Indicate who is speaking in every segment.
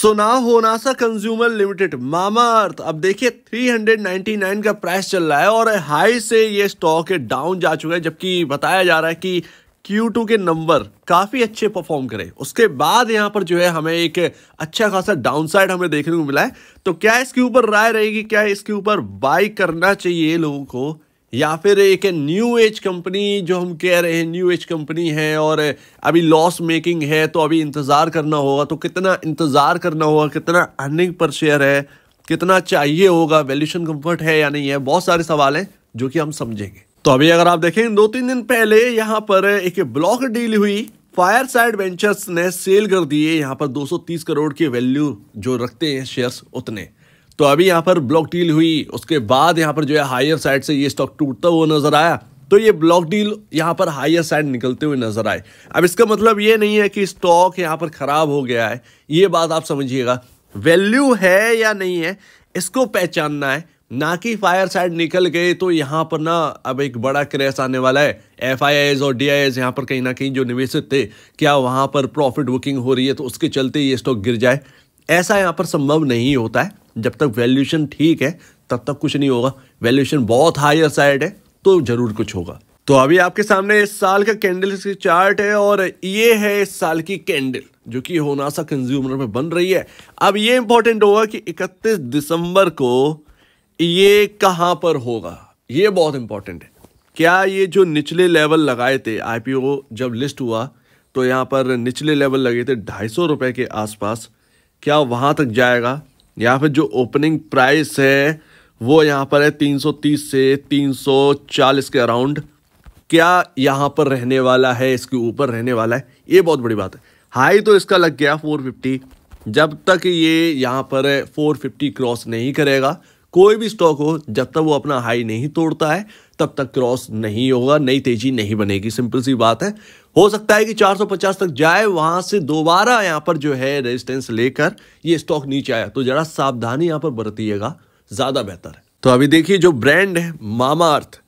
Speaker 1: सुना Honasa consumer limited Mamaearth अब देखिए 399 का प्राइस चल रहा है और हाई से ये स्टॉक डाउन जा चुका है जबकि बताया जा रहा है कि Q2 के नंबर काफ़ी अच्छे परफॉर्म करे उसके बाद यहाँ पर जो है हमें एक अच्छा खासा डाउनसाइड हमें देखने को मिला है तो क्या इसके ऊपर राय रहेगी क्या इसके ऊपर बाई करना चाहिए लोगों को या फिर एक न्यू एज कंपनी जो हम कह रहे हैं न्यू एज कंपनी है और अभी लॉस मेकिंग है तो अभी इंतज़ार करना होगा तो कितना इंतज़ार करना होगा कितना अर्निंग पर शेयर है कितना चाहिए होगा वैल्यूशन कंफर्ट है या नहीं है बहुत सारे सवाल हैं जो कि हम समझेंगे तो अभी अगर आप देखें दो तीन दिन पहले यहाँ पर एक ब्लॉक डील हुई फायर साइड वेंचर्स ने सेल कर दिए यहाँ पर 230 करोड़ की वैल्यू जो रखते हैं शेयर्स उतने तो अभी यहाँ पर ब्लॉक डील हुई उसके बाद यहाँ पर जो है हायर साइड से ये स्टॉक टूटता हुआ नजर आया तो ये ब्लॉक डील यहाँ पर हायर साइड निकलते हुए नजर आए अब इसका मतलब ये नहीं है कि स्टॉक यहाँ पर खराब हो गया है ये बात आप समझिएगा वैल्यू है या नहीं है इसको पहचानना है ना कि फायर साइड निकल गए तो यहाँ पर ना अब एक बड़ा क्रैश आने वाला है एफ आई आईज और डी आई एज यहाँ पर कहीं ना कहीं जो निवेशित थे क्या वहाँ पर प्रॉफिट बुकिंग हो रही है तो उसके चलते ये स्टॉक गिर जाए ऐसा यहाँ पर संभव नहीं होता है जब तक वैल्यूशन ठीक है तब तक कुछ नहीं होगा वैल्यूशन बहुत हायर साइड है तो ज़रूर कुछ होगा तो अभी आपके सामने इस साल का कैंडल की चार्ट है और ये है इस साल की कैंडल जो कि होनासा कंज्यूमर में बन रही है अब ये इंपॉर्टेंट होगा कि 31 दिसंबर को ये कहां पर होगा ये बहुत इंपॉर्टेंट है क्या ये जो निचले लेवल लगाए थे आईपीओ जब लिस्ट हुआ तो यहां पर निचले लेवल लगे थे ढाई सौ के आसपास क्या वहां तक जाएगा यहाँ पे जो ओपनिंग प्राइस है वो यहाँ पर है 330 से 340 के अराउंड क्या यहाँ पर रहने वाला है इसके ऊपर रहने वाला है ये बहुत बड़ी बात है हाई तो इसका लग गया 450 जब तक ये यहाँ पर 450 क्रॉस नहीं करेगा कोई भी स्टॉक हो जब तक वो अपना हाई नहीं तोड़ता है तब तक क्रॉस नहीं होगा नई तेजी नहीं बनेगी सिंपल सी बात है हो सकता है कि 450 तक जाए वहां से दोबारा यहां पर जो है रेजिस्टेंस लेकर ये स्टॉक नीचे आया तो जरा सावधानी यहां पर बरतीएगा ज़्यादा बेहतर है तो अभी देखिए जो ब्रांड है मामा अर्थ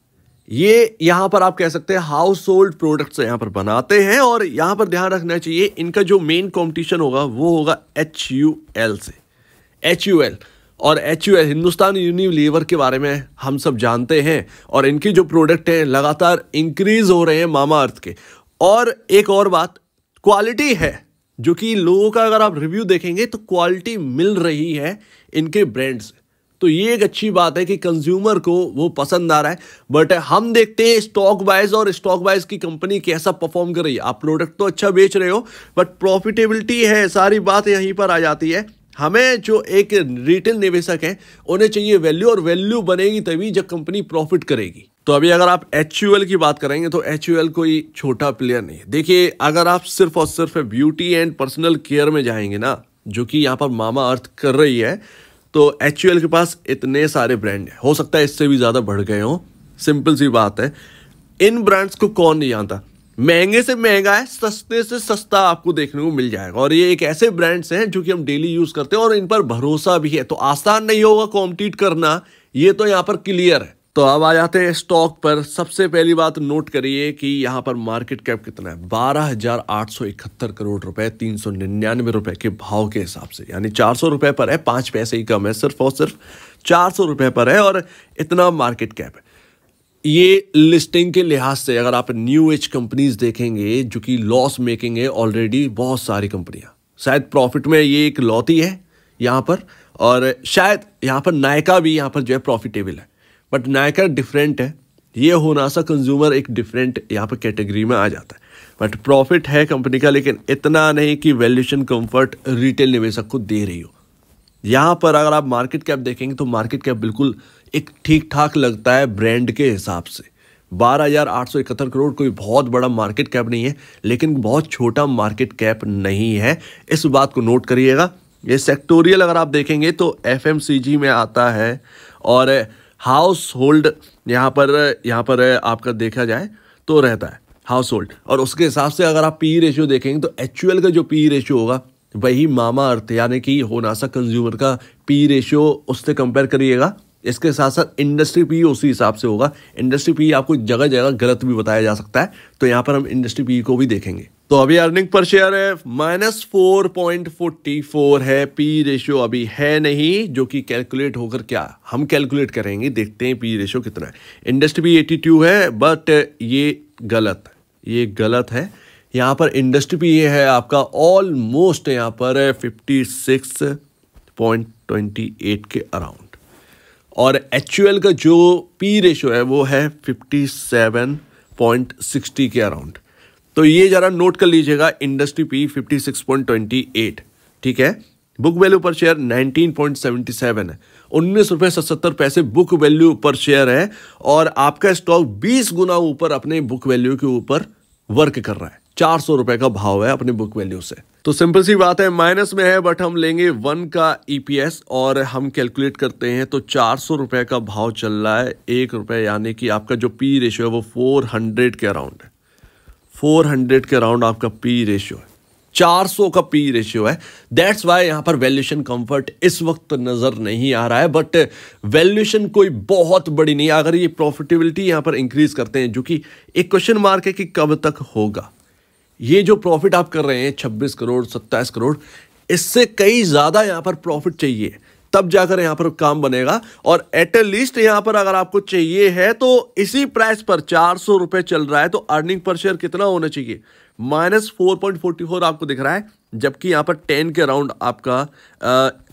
Speaker 1: ये यहां पर आप कह सकते हैं हाउस होल्ड प्रोडक्ट यहां पर बनाते हैं और यहां पर ध्यान रखना चाहिए इनका जो मेन कॉम्पिटिशन होगा वो होगा एच से एच और एच यू हिंदुस्तान यूनिलीवर के बारे में हम सब जानते हैं और इनकी जो प्रोडक्ट हैं लगातार इंक्रीज हो रहे हैं मामा अर्थ के और एक और बात क्वालिटी है जो कि लोगों का अगर आप रिव्यू देखेंगे तो क्वालिटी मिल रही है इनके ब्रांड से तो ये एक अच्छी बात है कि कंज्यूमर को वो पसंद आ रहा है बट हम देखते हैं स्टॉक वाइज और स्टॉक वाइज की कंपनी कैसा परफॉर्म कर रही है आप प्रोडक्ट तो अच्छा बेच रहे हो बट प्रॉफिटेबिलिटी है सारी बात यहीं पर आ जाती है हमें जो एक रिटेल निवेशक है उन्हें चाहिए वैल्यू और वैल्यू बनेगी तभी जब कंपनी प्रॉफिट करेगी तो अभी अगर आप एच की बात करेंगे तो एच कोई छोटा प्लेयर नहीं है देखिए अगर आप सिर्फ और सिर्फ ब्यूटी एंड पर्सनल केयर में जाएंगे ना जो कि यहाँ पर मामा अर्थ कर रही है तो एच के पास इतने सारे ब्रांड हैं हो सकता है इससे भी ज़्यादा बढ़ गए हों सिंपल सी बात है इन ब्रांड्स को कौन नहीं जानता महंगे से महंगा है सस्ते से सस्ता आपको देखने को मिल जाएगा और ये एक ऐसे ब्रांड्स हैं जो कि हम डेली यूज करते हैं और इन पर भरोसा भी है तो आसान नहीं होगा कॉम्पीट करना ये तो यहाँ पर क्लियर है तो अब आ जाते हैं स्टॉक पर सबसे पहली बात नोट करिए कि यहाँ पर मार्केट कैप कितना है बारह हजार आठ सौ इकहत्तर करोड़ रुपए तीन सौ निन्यानवे रुपए के भाव के हिसाब से यानी चार सौ रुपए पर है पांच पैसे ही कम है सिर्फ और सिर्फ चार सौ रुपए पर है और इतना मार्केट कैप है ये लिस्टिंग के लिहाज से अगर आप न्यू एज कंपनीज देखेंगे जो कि लॉस मेकिंग है ऑलरेडी बहुत सारी कंपनियां शायद प्रॉफिट में ये एक लौती है यहाँ पर और शायद यहाँ पर नायका भी यहाँ पर जो है प्रॉफिटेबल है बट नायका डिफरेंट है ये होना सा कंज्यूमर एक डिफरेंट यहाँ पर कैटेगरी में आ जाता है बट प्रॉफिट है कंपनी का लेकिन इतना नहीं कि वैल्यूशन कंफर्ट रिटेल निवेशक को दे रही हो यहाँ पर अगर आप मार्केट कैप देखेंगे तो मार्केट कैप बिल्कुल एक ठीक ठाक लगता है ब्रांड के हिसाब से बारह हज़ार आठ सौ इकहत्तर करोड़ कोई बहुत बड़ा मार्केट कैप नहीं है लेकिन बहुत छोटा मार्केट कैप नहीं है इस बात को नोट करिएगा ये सेक्टोरियल अगर आप देखेंगे तो एफ में आता है और हाउस होल्ड यहाँ पर यहाँ पर आपका देखा जाए तो रहता है हाउस होल्ड और उसके हिसाब से अगर आप पी रेशियो e देखेंगे तो एच का जो पी रेशियो e होगा वही मामा अर्थ यानी कि होनासा कंज्यूमर का पी रेशियो e उससे कंपेयर करिएगा इसके साथ साथ इंडस्ट्री पी उसी हिसाब से होगा इंडस्ट्री पी आपको जगह जगह गलत भी बताया जा सकता है तो यहाँ पर हम इंडस्ट्री पी को भी देखेंगे तो अभी अर्निंग पर शेयर है minus four point forty four है पी रेशियो अभी है नहीं जो कि कैलकुलेट होकर क्या हम कैलकुलेट करेंगे देखते हैं पी रेशियो कितना है इंडस्ट्री पी एटी टू है बट ये गलत ये गलत है यहाँ पर इंडस्ट्री पी ये है आपका ऑलमोस्ट यहाँ पर fifty six point twenty eight के अराउंड और एच का जो पी रेशो है वो है 57.60 के अराउंड तो ये ज़रा नोट कर लीजिएगा इंडस्ट्री पी 56.28 ठीक है बुक वैल्यू पर शेयर 19.77 है उन्नीस रुपये सतर पैसे बुक वैल्यू पर शेयर है और आपका स्टॉक 20 गुना ऊपर अपने बुक वैल्यू के ऊपर वर्क कर रहा है चार सौ रुपए का भाव है अपने बुक वैल्यू से तो सिंपल सी बात है माइनस में है बट हम लेंगे वन का ईपीएस e और हम कैलकुलेट करते हैं तो चार सौ रुपए का भाव चल रहा है एक रुपए यानी कि आपका जो पी रेशियो है वो फोर हंड्रेड के अराउंड है फोर हंड्रेड के अराउंड आपका पी रेशियो है चार सौ का पी रेशियो है दैट्स वाई यहाँ पर वैल्यूशन कंफर्ट इस वक्त नज़र नहीं आ रहा है बट वैल्यूशन कोई बहुत बड़ी नहीं अगर ये प्रॉफिटेबिलिटी यहाँ पर इंक्रीज करते हैं जो कि एक क्वेश्चन मार्क है कि कब तक होगा ये जो प्रॉफिट आप कर रहे हैं छब्बीस करोड़ सत्ताईस करोड़ इससे कई ज़्यादा यहाँ पर प्रॉफिट चाहिए तब जाकर यहाँ पर काम बनेगा और एट ए लिस्ट यहाँ पर अगर आपको चाहिए है तो इसी प्राइस पर चार सौ रुपये चल रहा है तो अर्निंग पर शेयर कितना होना चाहिए minus four point forty four आपको दिख रहा है जबकि यहाँ पर टेन के अराउंड आपका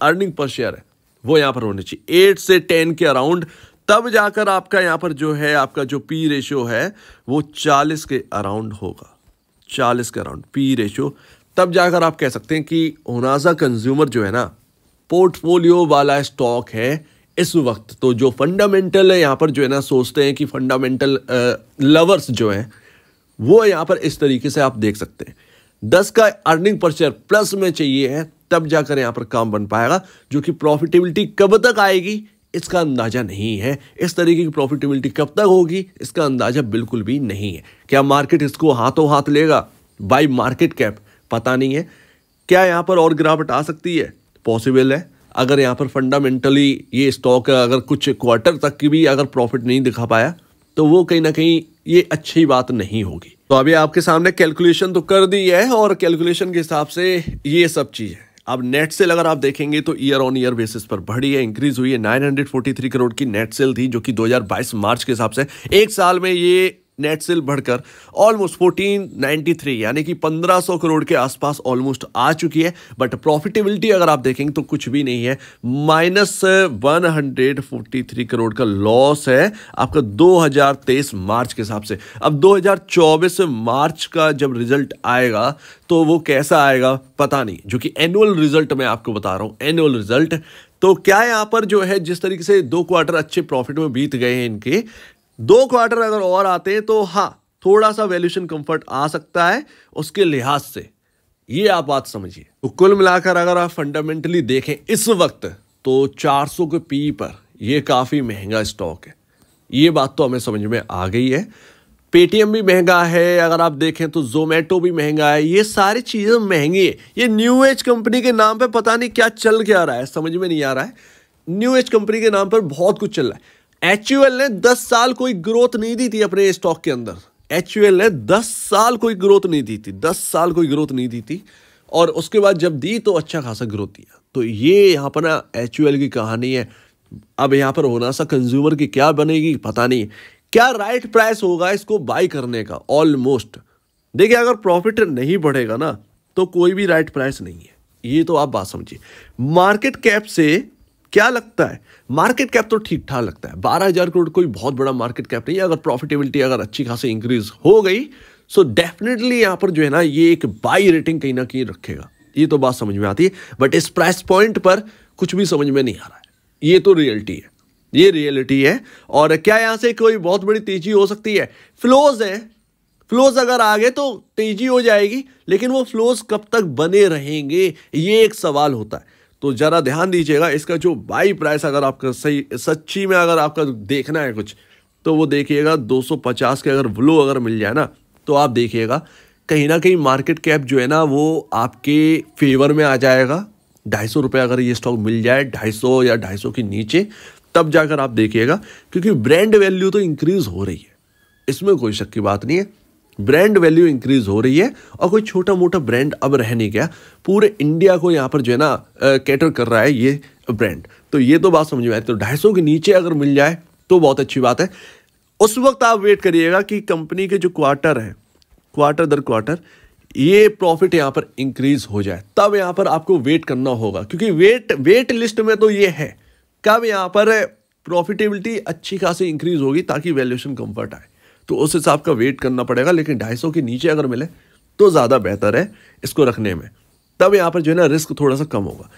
Speaker 1: अर्निंग पर शेयर है वो यहाँ पर होना चाहिए एट से टेन के अराउंड तब जाकर आपका यहाँ पर जो है आपका जो पी रेशियो है वो चालीस के अराउंड होगा चालीस के अराउंड पी रेशियो तब जाकर आप कह सकते हैं कि ओनाजा कंज्यूमर जो है ना पोर्टफोलियो वाला स्टॉक है इस वक्त तो जो फंडामेंटल है यहाँ पर जो है ना सोचते हैं कि फंडामेंटल लवर्स जो हैं वो यहाँ पर इस तरीके से आप देख सकते हैं दस का अर्निंग पर शेयर प्लस में चाहिए है तब जाकर यहाँ पर काम बन पाएगा जो कि प्रॉफिटेबिलिटी कब तक आएगी इसका अंदाज़ा नहीं है इस तरीके की प्रॉफिटेबिलिटी कब तक होगी इसका अंदाज़ा बिल्कुल भी नहीं है क्या मार्केट इसको हाथों हाथ लेगा बाई मार्केट कैप पता नहीं है क्या यहाँ पर और गिरावट आ सकती है पॉसिबल है अगर यहाँ पर फंडामेंटली ये स्टॉक अगर कुछ क्वार्टर तक की भी अगर प्रॉफिट नहीं दिखा पाया तो वो कहीं ना कहीं ये अच्छी बात नहीं होगी तो अभी आपके सामने कैलकुलेशन तो कर दी है और कैलकुलेशन के हिसाब से ये सब चीज़ है अब नेट सेल अगर आप देखेंगे तो ईयर ऑन ईयर बेसिस पर बढ़ी है इंक्रीज हुई है 943 करोड़ की नेट सेल थी जो कि 2022 मार्च के हिसाब से एक साल में ये नेट सेल बढ़कर ऑलमोस्ट 1493 यानी कि 1500 करोड़ के आसपास ऑलमोस्ट आ चुकी है बट प्रॉफिटेबिलिटी अगर आप देखेंगे तो कुछ भी नहीं है माइनस 143 करोड़ का लॉस है आपका 2023 मार्च के हिसाब से अब 2024 मार्च का जब रिजल्ट आएगा तो वो कैसा आएगा पता नहीं जो कि एनुअल रिजल्ट मैं आपको बता रहा हूँ एनुअल रिजल्ट तो क्या यहाँ पर जो है जिस तरीके से दो क्वार्टर अच्छे प्रॉफिट में बीत गए हैं इनके दो क्वार्टर अगर और आते हैं तो हाँ थोड़ा सा वैल्यूशन कंफर्ट आ सकता है उसके लिहाज से ये आप बात समझिए तो कुल मिलाकर अगर आप फंडामेंटली देखें इस वक्त तो 400 के पी पर यह काफ़ी महंगा स्टॉक है ये बात तो हमें समझ में आ गई है पेटीएम भी महंगा है अगर आप देखें तो जोमेटो भी महंगा है ये सारी चीज़ें महंगी है ये न्यू एज कंपनी के नाम पर पता नहीं क्या चल क्या रहा है समझ में नहीं आ रहा है न्यू एज कंपनी के नाम पर बहुत कुछ चल रहा है एच ने दस साल कोई ग्रोथ नहीं दी थी अपने स्टॉक के अंदर एच ने दस साल कोई ग्रोथ नहीं दी थी दस साल कोई ग्रोथ नहीं दी थी और उसके बाद जब दी तो अच्छा खासा ग्रोथ दिया तो ये यहाँ पर ना एच की कहानी है अब यहाँ पर होना सा कंज्यूमर की क्या बनेगी पता नहीं क्या राइट प्राइस होगा इसको बाई करने का ऑलमोस्ट देखिए अगर प्रॉफिट नहीं बढ़ेगा ना तो कोई भी राइट प्राइस नहीं है ये तो आप बात समझिए मार्केट कैप से क्या लगता है मार्केट कैप तो ठीक ठाक लगता है बारह हजार करोड़ कोई बहुत बड़ा मार्केट कैप नहीं है अगर प्रॉफिटेबिलिटी अगर अच्छी खासी इंक्रीज हो गई सो डेफिनेटली यहाँ पर जो है ना ये एक बाई रेटिंग कहीं ना कहीं रखेगा ये तो बात समझ में आती है बट इस प्राइस पॉइंट पर कुछ भी समझ में नहीं आ रहा है ये तो रियलिटी है ये रियलिटी है और क्या यहाँ से कोई बहुत बड़ी तेजी हो सकती है फ्लोज है फ्लोज अगर आ गए तो तेजी हो जाएगी लेकिन वो फ्लोज कब तक बने रहेंगे ये एक सवाल होता है तो ज़रा ध्यान दीजिएगा इसका जो बाई प्राइस अगर आपका सही सच्ची में अगर आपका देखना है कुछ तो वो देखिएगा 250 के अगर ब्लू अगर मिल जाए ना तो आप देखिएगा कहीं ना कहीं मार्केट कैप जो है ना वो आपके फेवर में आ जाएगा ढाई सौ रुपये अगर ये स्टॉक मिल जाए ढाई सौ या ढाई सौ के नीचे तब जाकर आप देखिएगा क्योंकि ब्रांड वैल्यू तो इंक्रीज़ हो रही है इसमें कोई शक की बात नहीं है ब्रांड वैल्यू इंक्रीज हो रही है और कोई छोटा मोटा ब्रांड अब रह नहीं गया पूरे इंडिया को यहाँ पर जो है ना कैटर कर रहा है ये ब्रांड तो ये तो बात समझ में आई तो ढाई के नीचे अगर मिल जाए तो बहुत अच्छी बात है उस वक्त आप वेट करिएगा कि कंपनी के जो क्वार्टर है क्वार्टर दर क्वार्टर ये प्रॉफिट यहाँ पर इंक्रीज हो जाए तब यहाँ पर आपको वेट करना होगा क्योंकि वेट वेट लिस्ट में तो ये है कब यहाँ पर प्रॉफिटेबिलिटी अच्छी खासी इंक्रीज होगी ताकि वैल्यूएशन कंफर्ट आए तो उस हिसाब का वेट करना पड़ेगा लेकिन ढाई सौ के नीचे अगर मिले तो ज़्यादा बेहतर है इसको रखने में तब यहाँ पर जो है ना रिस्क थोड़ा सा कम होगा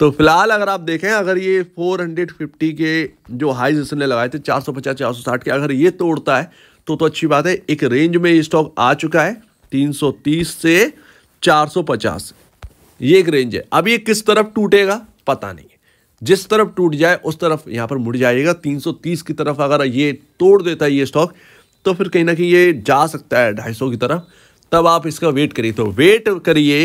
Speaker 1: तो फिलहाल अगर आप देखें अगर ये 450 के जो हाइज इसने लगाए थे 450 460 के अगर ये तोड़ता है तो तो अच्छी बात है एक रेंज में ये स्टॉक आ चुका है 330 से 450 ये एक रेंज है अब ये किस तरफ टूटेगा पता नहीं जिस तरफ टूट जाए उस तरफ यहाँ पर मुड़ जाएगा 330 की तरफ अगर ये तोड़ देता है ये स्टॉक तो फिर कहीं ना कहीं ये जा सकता है ढाई सौ की तरफ तब आप इसका वेट करिए तो वेट करिए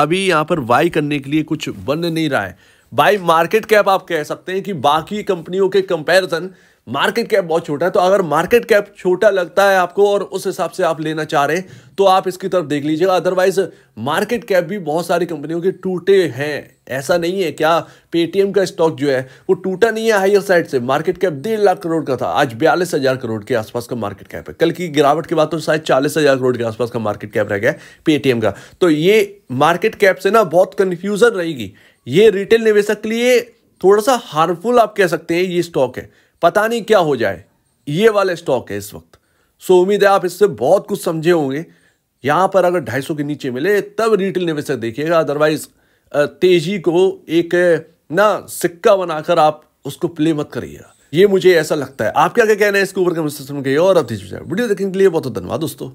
Speaker 1: अभी यहाँ पर बाई करने के लिए कुछ बन नहीं रहा है बाई मार्केट कैप आप कह सकते हैं कि बाकी कंपनियों के कंपैरिजन मार्केट कैप बहुत छोटा है तो अगर मार्केट कैप छोटा लगता है आपको और उस हिसाब से आप लेना चाह रहे हैं तो आप इसकी तरफ देख लीजिएगा अदरवाइज मार्केट कैप भी बहुत सारी कंपनियों के टूटे हैं ऐसा नहीं है क्या पेटीएम का स्टॉक जो है वो टूटा नहीं है हायर साइड से मार्केट कैप डेढ़ लाख करोड़ का था आज बयालीस हज़ार करोड़ के आसपास का मार्केट कैप है कल की गिरावट के बाद तो शायद चालीस हज़ार करोड़ के आसपास का मार्केट कैप रह गया पेटीएम का तो ये मार्केट कैप से ना बहुत कन्फ्यूज़न रहेगी ये रिटेल निवेशक के लिए थोड़ा सा हार्मफुल आप कह सकते हैं ये स्टॉक है पता नहीं क्या हो जाए ये वाला स्टॉक है इस वक्त सो उम्मीद है आप इससे बहुत कुछ समझे होंगे यहां पर अगर 250 के नीचे मिले तब रिटेल निवेशक देखिएगा अदरवाइज तेजी को एक ना सिक्का बनाकर आप उसको प्ले मत करिएगा ये मुझे ऐसा लगता है आपका क्या कहना है इसके ऊपर के सेक्शन और आप वीडियो देखने के लिए बहुत बहुत धन्यवाद दोस्तों